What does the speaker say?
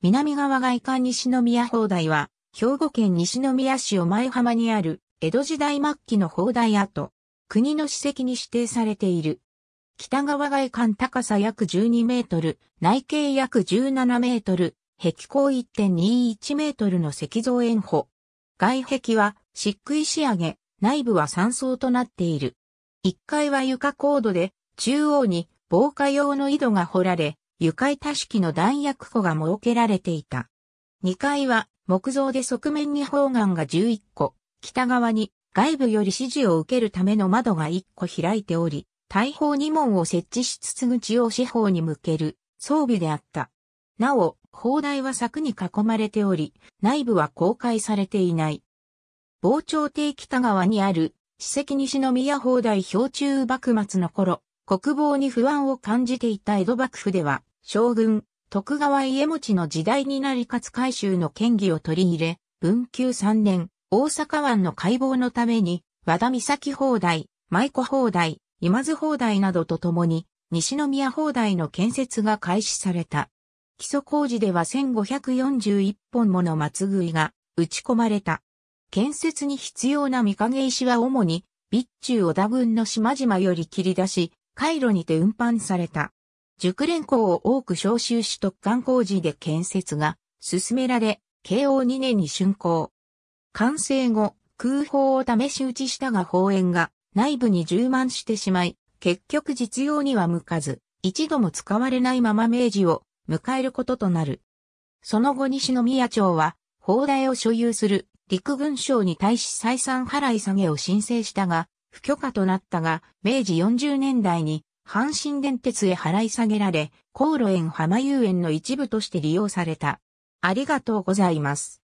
南側外観西宮砲台は、兵庫県西宮市を前浜にある、江戸時代末期の砲台跡、国の史跡に指定されている。北側外観高さ約12メートル、内径約17メートル、壁高1.21メートルの石造円保。外壁は漆喰仕上げ、内部は3層となっている。1階は床高度で、中央に防火用の井戸が掘られ、床板多式の弾薬庫が設けられていた。2階は木造で側面に砲丸が11個、北側に外部より指示を受けるための窓が1個開いており、大砲2門を設置しつつ口を四方に向ける装備であった。なお、砲台は柵に囲まれており、内部は公開されていない。防潮堤北側にある、史跡西宮砲台標中幕末の頃、国防に不安を感じていた江戸幕府では、将軍、徳川家持の時代になりかつ改修の権議を取り入れ、文久3年、大阪湾の解剖のために、和田岬砲台、舞子砲台、今津砲台などとともに、西宮砲台の建設が開始された。基礎工事では1541本もの松いが打ち込まれた。建設に必要な御影石は主に、備中小田軍の島々より切り出し、回路にて運搬された。熟練校を多く召集し特貫工事で建設が進められ、慶応2年に竣工。完成後、空砲を試し撃ちしたが砲炎が内部に充満してしまい、結局実用には向かず、一度も使われないまま明治を迎えることとなる。その後西宮町は、砲台を所有する陸軍省に対し再三払い下げを申請したが、不許可となったが、明治40年代に阪神電鉄へ払い下げられ、航路園浜遊園の一部として利用された。ありがとうございます。